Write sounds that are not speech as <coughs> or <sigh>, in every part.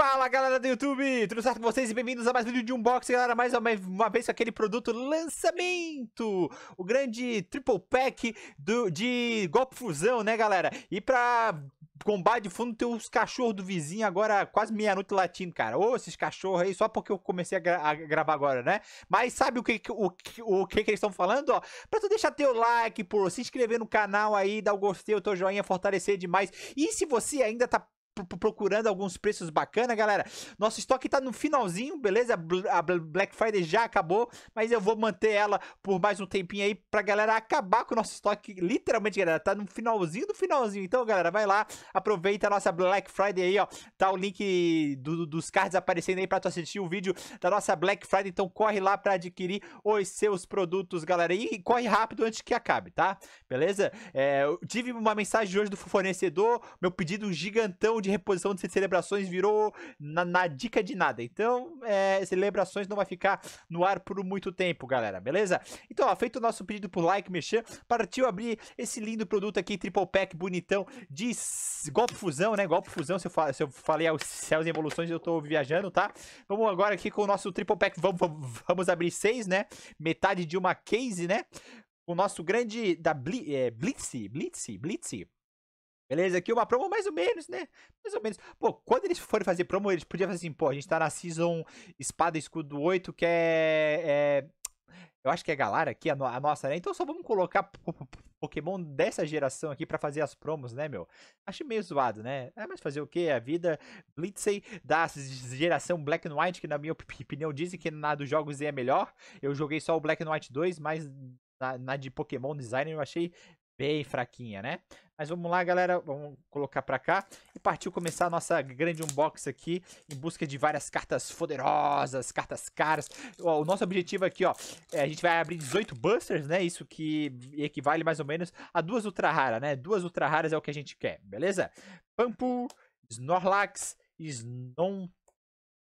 Fala galera do YouTube, tudo certo com vocês e bem-vindos a mais um vídeo de unboxing, galera, mais uma, vez com aquele produto lançamento, o grande triple pack do, de golpe fusão, né galera, e pra combar de fundo tem os cachorros do vizinho agora quase meia-noite latindo, cara, ô esses cachorros aí, só porque eu comecei a, gra a, gravar agora, né, mas sabe o que, o, o que, que eles estão falando, ó, pra tu deixar teu like, pô, se inscrever no canal aí, dar o gostei, o teu joinha, fortalecer demais, e se você ainda tá procurando alguns preços bacana, galera. Nosso estoque tá no finalzinho, beleza? A Black Friday já acabou, mas eu vou manter ela por mais um tempinho aí pra galera acabar com o nosso estoque. Literalmente, galera, tá no finalzinho do finalzinho. Então, galera, vai lá, aproveita a nossa Black Friday aí, ó. Tá o link do, dos cards aparecendo aí pra tu assistir o vídeo da nossa Black Friday. Então, corre lá pra adquirir os seus produtos, galera. E corre rápido antes que acabe, tá? Beleza? É, eu tive uma mensagem hoje do fornecedor, meu pedido gigantão de de reposição de celebrações virou na, na dica de nada. Então, é, celebrações não vai ficar no ar por muito tempo, galera, beleza? Então, ó, feito o nosso pedido por like, mexer, partiu abrir esse lindo produto aqui, triple pack bonitão de golpe fusão, né? Golpe fusão, se eu, fal, se eu falei aos céus e evoluções, eu tô viajando, tá? Vamos agora aqui com o nosso triple pack, vamos, vamos, vamos abrir seis, né? Metade de uma case, né? O nosso grande da Bli, é, Blitzy, Blitzy, Blitzy. Beleza? Aqui uma promo mais ou menos, né? Mais ou menos. Pô, quando eles forem fazer promo, eles podiam fazer assim, pô, a gente tá na Season Espada e Escudo 8, que é... é eu acho que é Galar aqui, a, no a, nossa, né? Então só vamos colocar Pokémon dessa geração aqui pra fazer as promos, né, meu? Achei meio zoado, né? É, mas fazer o quê? A vida blitzy da geração Black and White, que na minha opinião dizem que na dos jogos é melhor. Eu joguei só o Black and White 2, mas na, na de Pokémon Designer eu achei Bem fraquinha, né? Mas vamos lá, galera. Vamos colocar pra cá. E partiu começar a nossa grande unbox aqui. Em busca de várias cartas poderosas, cartas caras. o nosso objetivo aqui, ó. É, a gente vai abrir 18 busters, né? Isso que equivale mais ou menos a duas ultra raras, né? Duas ultra raras é o que a gente quer, beleza? Pampu, Snorlax, Snon,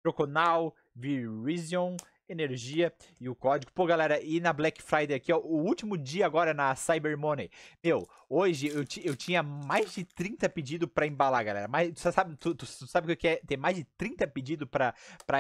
Croconal, Virizion energia e o código. Pô, galera, e na Black Friday aqui, ó, o último dia agora na Cyber Money. Meu, hoje eu, eu tinha mais de 30 pedidos para embalar, galera. Mas tu sabe, tu, tu, tu sabe o que é ter mais de 30 pedidos para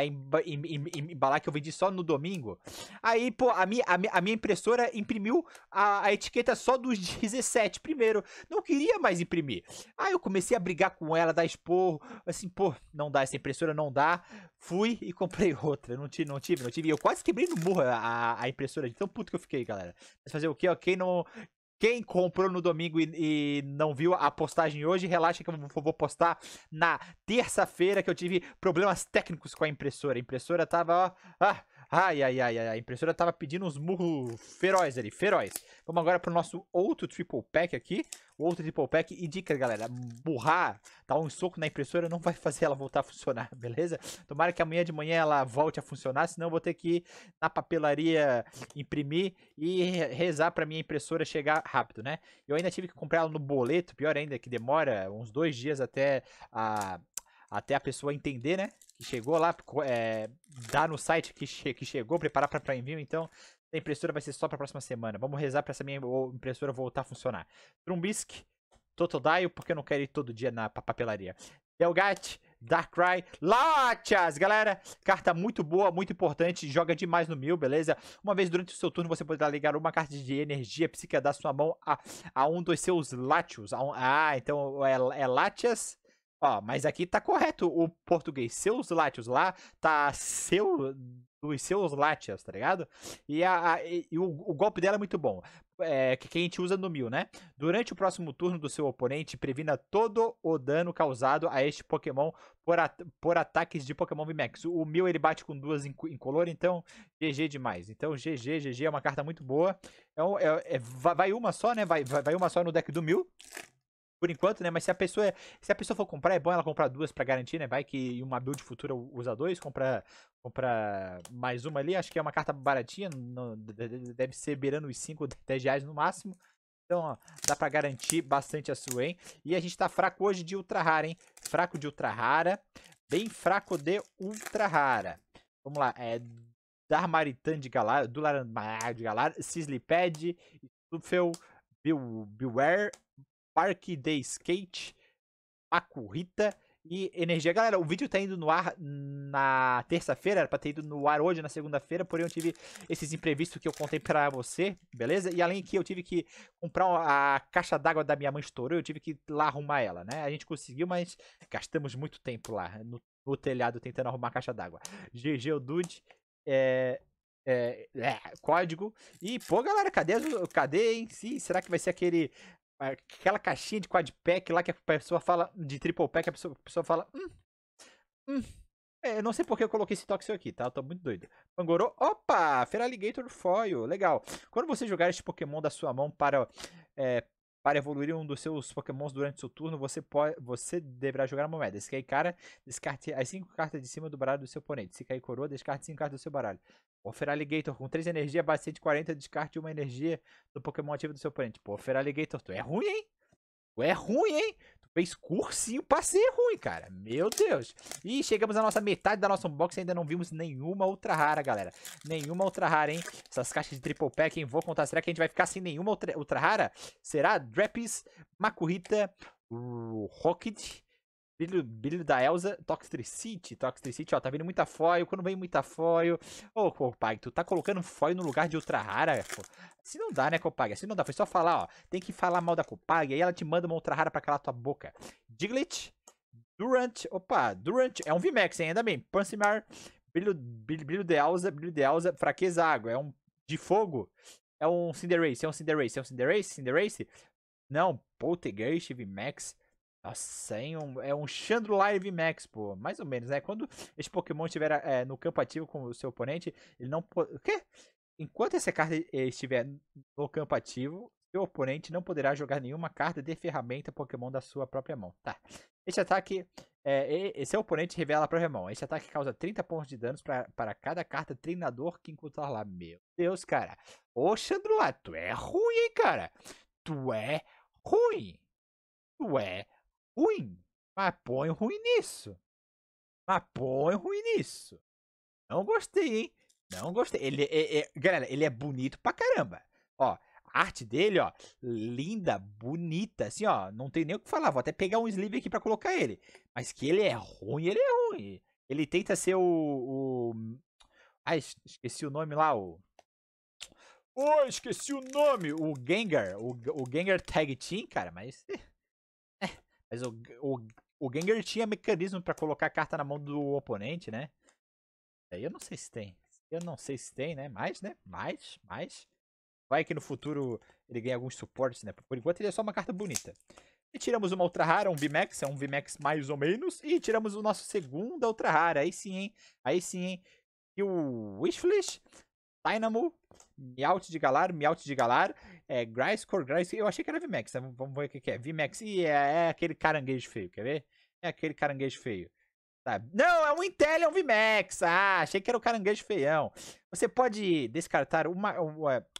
em, em, em, embalar que eu vendi só no domingo? Aí, pô, a minha, a minha, a minha impressora imprimiu a, a, etiqueta só dos 17 <laughs> primeiro. Não queria mais imprimir. Aí eu comecei a brigar com ela, dar esporro. Assim, pô, não dá, essa impressora não dá. Fui e <laughs> comprei outra. não, não tive, não tive tive. Eu quase quebrei no morro a, a impressora de tão puto que eu fiquei, galera. Mas fazer o quê? Quem não... Quem comprou no domingo e, e, não viu a postagem hoje, relaxa que eu vou postar na terça-feira que eu tive problemas técnicos com a impressora. A impressora tava, ó... Ah, Ai, ai, ai, ai, a impressora tava pedindo uns murros feroz ali, feroz. Vamos agora pro nosso outro triple pack aqui, outro triple pack. E dica, galera, burrar, dar um soco na impressora não vai fazer ela voltar a funcionar, <laughs> beleza? Tomara que amanhã de manhã ela volte a funcionar, senão eu vou ter que ir na papelaria imprimir e rezar pra minha impressora chegar rápido, né? Eu ainda tive que comprar ela no boleto, pior ainda, que demora uns dois dias até a, até a pessoa entender, né? que chegou lá, é, eh, dá no site que, che que chegou, preparar para envio, então a impressora vai ser só para a próxima semana. Vamos rezar para essa minha impressora voltar a funcionar. Trumbisk, Totodile, porque eu não quero ir todo dia na papelaria. Delgat, Darkrai, Latias, galera, carta muito boa, muito importante, joga demais no mil, beleza? Uma vez durante o seu turno você poderá ligar uma carta de energia psíquica da sua mão a, a um dos seus Latios. Um, ah, então é, é Latias Ó, mas aqui tá correto o português. Seus látios lá tá seu dos seus látios, tá ligado? E, a, a e o, o, golpe dela é muito bom. É, que, que a gente usa no mil, né? Durante o próximo turno do seu oponente, previna todo o dano causado a este Pokémon por, at por ataques de Pokémon VMAX. O mil ele bate com duas em color, então GG demais. Então GG, GG é uma carta muito boa. Então, é, é, vai uma só, né? Vai, vai, vai uma só no deck do mil por enquanto, né? Mas se a pessoa é, se a pessoa for comprar, é bom ela comprar duas para garantir, né? Vai que uma build futura usa dois, compra, compra mais uma ali. Acho que é uma carta baratinha, deve ser beirando os 5, 10 reais no máximo. Então, ó, dá para garantir bastante a sua, hein? E a gente tá fraco hoje de ultra rara, hein? Fraco de ultra rara, bem fraco de ultra rara. Vamos lá, é Darmaritan de Galar, Dularan de Galar, Sislipad, Stufel, Beware Parque de Skate, Macurrita e Energia. Galera, o vídeo tá indo no ar na terça-feira, era pra ter ido no ar hoje, na segunda-feira, porém eu tive esses imprevistos que eu contei pra você, beleza? E além que eu tive que comprar a caixa d'água da minha mãe estourou, eu tive que ir lá arrumar ela, né? A gente conseguiu, mas gastamos muito tempo lá no, no telhado tentando arrumar a caixa d'água. GG, o Dude, é... É, é, código. E, pô, galera, cadê, cadê hein? Sim. será que vai ser aquele aquela caixinha de quad pack lá que a pessoa fala, de triple pack, a pessoa, a pessoa fala, hum, hum. É, não sei porque eu coloquei esse toque aqui, tá? Eu tô muito doido. Pangorô. opa! Feraligator Foil, legal. Quando você jogar este Pokémon da sua mão para, é, para evoluir um dos seus Pokémons durante seu turno, você, pode, você deverá jogar uma moeda. Se cair cara, descarte as 5 cartas de cima do baralho do seu oponente. Se cair coroa, descarte 5 cartas do seu baralho. Offer Feraligator com 3 energia, base 40. descarte uma energia do Pokémon ativo do seu oponente. Pô, Feraligator, tu é ruim, hein? Tu é ruim, hein? Tu fez cursinho pra ser ruim, cara. Meu Deus. E chegamos à nossa metade da nossa unboxing. Ainda não vimos nenhuma outra rara, galera. Nenhuma outra rara, hein? Essas caixas de triple pack, hein? Vou contar. Será que a gente vai ficar sem nenhuma outra, outra rara? Será? Drapis, Makuhita, Rocket, Brilho, brilho da Elsa, Toxtricity. Toxtricity, ó, tá vindo muita foil. Quando vem muita foil. Ô, Copag, tu tá colocando foil no lugar de ultra rara, pô. Se assim não dá, né, Copag? Se assim não dá, foi só falar, ó. Tem que falar mal da Copag, aí ela te manda uma ultra rara pra calar tua boca. Diglett, Durant, opa, Durant, é um VMAX, hein, ainda bem. Pansimar, brilho, brilho, brilho de Elsa, brilho de Elsa, fraqueza água. É um de fogo. É um Cinderace, é um Cinderace, é um Cinderace, Cinderace. Não, Poltergeist, VMAX. Nossa, é Um, é um Chandro Live Max, pô. Mais ou menos, né? Quando esse Pokémon estiver é, no campo ativo com o seu oponente, ele não pode. O quê? Enquanto essa carta eh, estiver no campo ativo, seu oponente não poderá jogar nenhuma carta de ferramenta Pokémon da sua própria mão. Tá. esse ataque. É, seu oponente revela a própria mão. esse ataque causa 30 pontos de danos para cada carta treinador que encontrar lá. Meu Deus, cara. Ô, Chandro lá, tu é ruim, hein, cara? Tu é ruim. Tu é ruim. Mas põe ruim nisso. Mas põe ruim nisso. Não gostei, hein? Não gostei. Ele é, é, é, galera, ele é bonito pra caramba. Ó, a arte dele, ó, linda, bonita, assim, ó, não tem nem o que falar. Vou até pegar um sleeve aqui pra colocar ele. Mas que ele é ruim, ele é ruim. Ele tenta ser o. o... Ai, esqueci o nome lá, o. Oh, esqueci o nome! O Gengar, o, o Gengar Tag Team, cara, mas. Mas o, o, o Gengar tinha mecanismo para colocar a carta na mão do oponente, né? Aí eu não sei se tem. Eu não sei se tem, né? Mais, né? Mais, mais. Vai que no futuro ele ganha alguns suportes, né? Por enquanto ele é só uma carta bonita. E tiramos uma Ultra Rara, um VMAX, é um VMAX mais ou menos. E tiramos o nosso segunda Ultra Rara. Aí sim, hein? Aí sim, hein? E o Wishflish, Dynamo, Meowth de Galar, Meowth de Galar, é, Griscor, Griscor, eu achei que era Max, tá? vamos ver o que, é. VMAX, e é, é, aquele caranguejo feio, quer ver? É aquele caranguejo feio. Sabe? Não, é um Intel, é um VMAX. Ah, achei que era o caranguejo feião. Você pode descartar uma,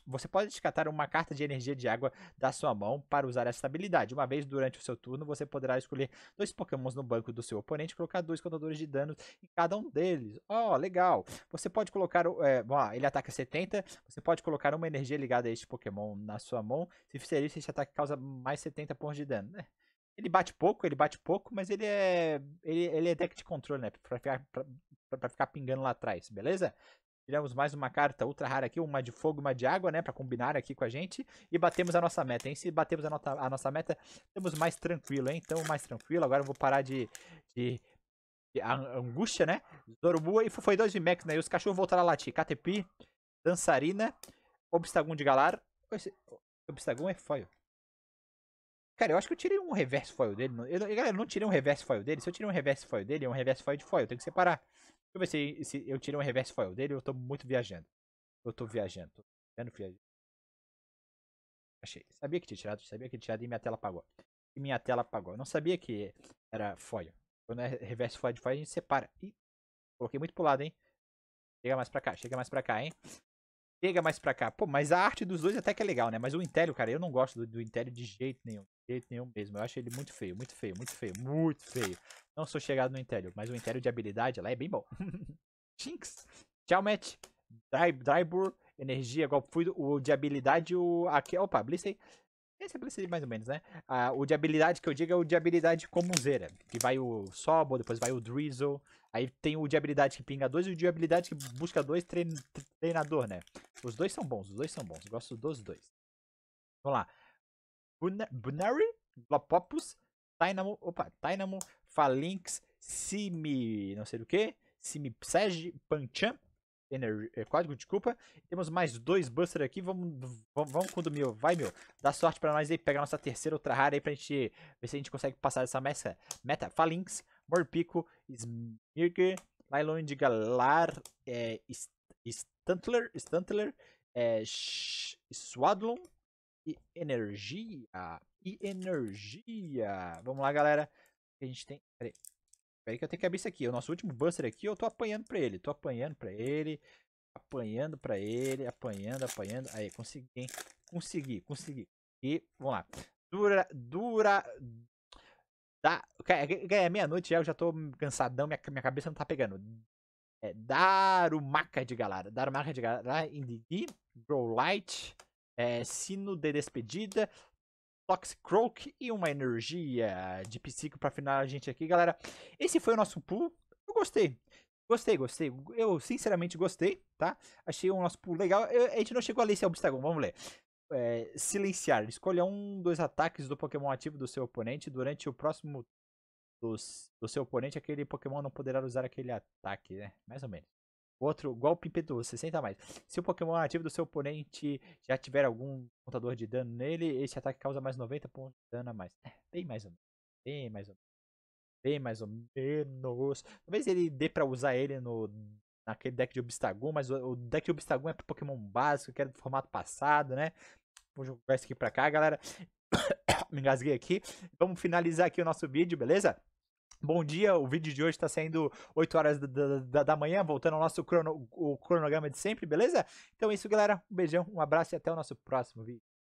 você pode descartar uma carta de energia de água da sua mão para usar essa habilidade. Uma vez durante o seu turno, você poderá escolher dois pokémons no banco do seu oponente e colocar dois contadores de dano em cada um deles. Oh, legal! Você pode colocar... É, bom, ele ataca 70, você pode colocar uma energia ligada a este pokémon na sua mão. Se fizer isso, este ataque causa mais 70 pontos de dano. Né? Ele bate pouco, ele bate pouco, mas ele é. Ele, ele é deck de controle, né? Pra ficar, pra, pra ficar pingando lá atrás, beleza? Tiramos mais uma carta ultra rara aqui, uma de fogo e uma de água, né? Pra combinar aqui com a gente. E batemos a nossa meta, hein? Se batemos a, nota, a nossa meta, estamos mais tranquilo, hein? Então, mais tranquilo. Agora eu vou parar de, de a angústia, né? Zorobua e foi dois de Max, né? E os cachorros voltaram a latir. KTP, Dançarina, Obstagum de Galar. Obstagum é foil. Cara, eu acho que eu tirei um reverse foil dele. Eu, galera, eu não tirei um reverse foil dele. Se eu tirei um reverse foil dele, é um reverse foil de foil. Eu tenho que separar. Deixa eu ver se, se eu tirei um reverse foil dele eu tô muito viajando. Eu tô viajando. Tô viajando, viajando. Achei. Sabia que tinha tirado, sabia que tinha tirado e minha tela apagou. E minha tela apagou. Eu não sabia que era foil. Quando é reverse foil de foil, a gente separa. Ih, coloquei muito pro lado, hein? Chega mais pra cá, chega mais pra cá, hein? pega mais pra cá. Pô, mas a arte dos dois até que é legal, né? Mas o Intelio, cara, eu não gosto do, do de jeito nenhum. De jeito nenhum mesmo. Eu acho ele muito feio, muito feio, muito feio, muito feio. Não sou chegado no Intelio, mas o Intelio de habilidade lá é bem bom. <laughs> Jinx. Tchau, Matt. Drybur, energia, golpe fluido. O de habilidade, o... Aqui, opa, Blissey estabelecido mais ou menos, né? Ah, o de habilidade que eu digo é o de habilidade comunzeira, que vai o sobo depois vai o Drizzle, aí tem o de habilidade que pinga dois e o de habilidade que busca dois trein, treinador, né? Os dois são bons, os dois são bons, gosto dos dois. Vamos lá. Bunary, Glopopus, Dynamo, opa, Dynamo, Phalanx, Simi, não sei do que, simi Psege, Panchan, Ener é, código, desculpa. Temos mais dois Buster aqui. Vamos, vamos, vamos com o do meu. Vai, meu. Dá sorte pra nós aí. Pega a nossa terceira ultra rara aí pra gente ver se a gente consegue passar essa meta. meta. Falinx, Morpico, Smirger, Lylon de Galar, é, Stuntler, Stuntler é, Swadlon e Energia. E Energia. Vamos lá, galera. A gente tem. Peraí. Peraí que eu tenho que abrir isso aqui. O nosso último Buster aqui, eu tô apanhando pra ele. Tô apanhando pra ele. Apanhando pra ele. Apanhando, apanhando. Aí, consegui, hein? Consegui, consegui. E, vamos lá. Dura, dura... Dá... É meia-noite já, eu já tô cansadão. Minha, minha cabeça não tá pegando. É maca de o maca de galera. Indidi. Grow Light. É, sino de despedida, Toxic Croak e uma energia de psico para finalizar a gente aqui, galera. Esse foi o nosso pool. Eu gostei. Gostei, gostei. Eu sinceramente gostei, tá? Achei o nosso pool legal. Eu, a gente não chegou a ler se é obstáculo, vamos ler. É, silenciar. Escolha um dos ataques do Pokémon ativo do seu oponente durante o próximo dos do seu oponente. Aquele Pokémon não poderá usar aquele ataque, né? Mais ou menos. Outro golpe impetuoso, 60 a mais. Se o Pokémon ativo do seu oponente já tiver algum contador de dano nele, esse ataque causa mais 90 pontos de dano a mais. É, bem mais ou menos. Bem mais ou menos. Bem mais ou menos. Talvez ele dê pra usar ele no naquele deck de Obstagoon, mas o, o deck de Obstagoon é pro Pokémon básico, que era do formato passado, né? Vou jogar isso aqui pra cá, galera. <coughs> Me engasguei aqui. Vamos finalizar aqui o nosso vídeo, beleza? Bom dia, o vídeo de hoje está saindo 8 horas da, da, da, manhã, voltando ao nosso crono, o cronograma de sempre, beleza? Então é isso, galera. Um beijão, um abraço e até o nosso próximo vídeo.